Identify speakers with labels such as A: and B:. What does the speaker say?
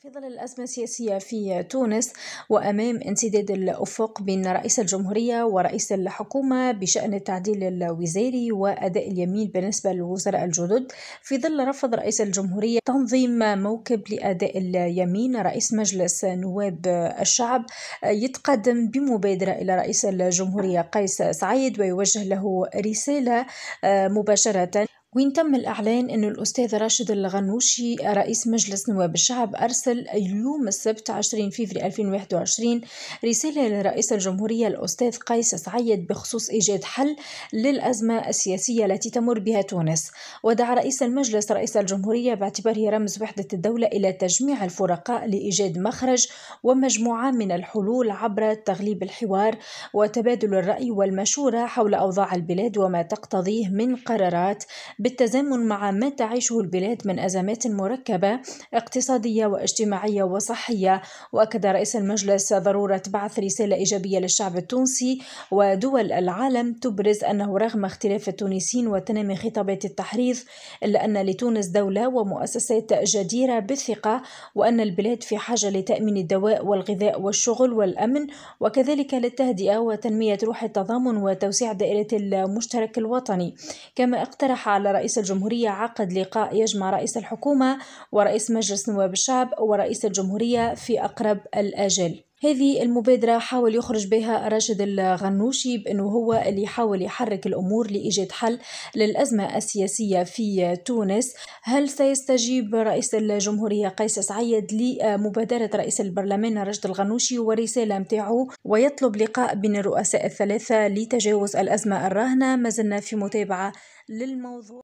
A: في ظل الأزمة السياسية في تونس وأمام انسداد الأفق بين رئيس الجمهورية ورئيس الحكومة بشأن التعديل الوزاري وأداء اليمين بالنسبة للوزراء الجدد في ظل رفض رئيس الجمهورية تنظيم موكب لأداء اليمين رئيس مجلس نواب الشعب يتقدم بمبادرة إلى رئيس الجمهورية قيس سعيد ويوجه له رسالة مباشرة وين تم الإعلان أن الأستاذ راشد الغنوشي رئيس مجلس نواب الشعب أرسل اليوم السبت 20 فيفري 2021 رسالة لرئيس الجمهورية الأستاذ قيس سعيد بخصوص إيجاد حل للأزمة السياسية التي تمر بها تونس ودعا رئيس المجلس رئيس الجمهورية باعتباره رمز وحدة الدولة إلى تجميع الفرقاء لإيجاد مخرج ومجموعة من الحلول عبر تغليب الحوار وتبادل الرأي والمشورة حول أوضاع البلاد وما تقتضيه من قرارات بالتزامن مع ما تعيشه البلاد من أزمات مركبة اقتصادية واجتماعية وصحية وأكد رئيس المجلس ضرورة بعث رسالة إيجابية للشعب التونسي ودول العالم تبرز أنه رغم اختلاف التونسيين وتنامي خطابات التحريض إلا أن لتونس دولة ومؤسسات جديرة بالثقة وأن البلاد في حاجة لتأمين الدواء والغذاء والشغل والأمن وكذلك للتهدئة وتنمية روح التضامن وتوسيع دائرة المشترك الوطني كما اقترح على رئيس الجمهورية عقد لقاء يجمع رئيس الحكومة ورئيس مجلس نواب الشعب ورئيس الجمهورية في أقرب الأجل هذه المبادرة حاول يخرج بها راشد الغنوشي بأنه هو اللي حاول يحرك الأمور لإيجاد حل للأزمة السياسية في تونس هل سيستجيب رئيس الجمهورية قيس سعيد لمبادرة رئيس البرلمان راشد الغنوشي ورسالة متاعه ويطلب لقاء بين الرؤساء الثلاثة لتجاوز الأزمة الراهنة ما زلنا في متابعة للموضوع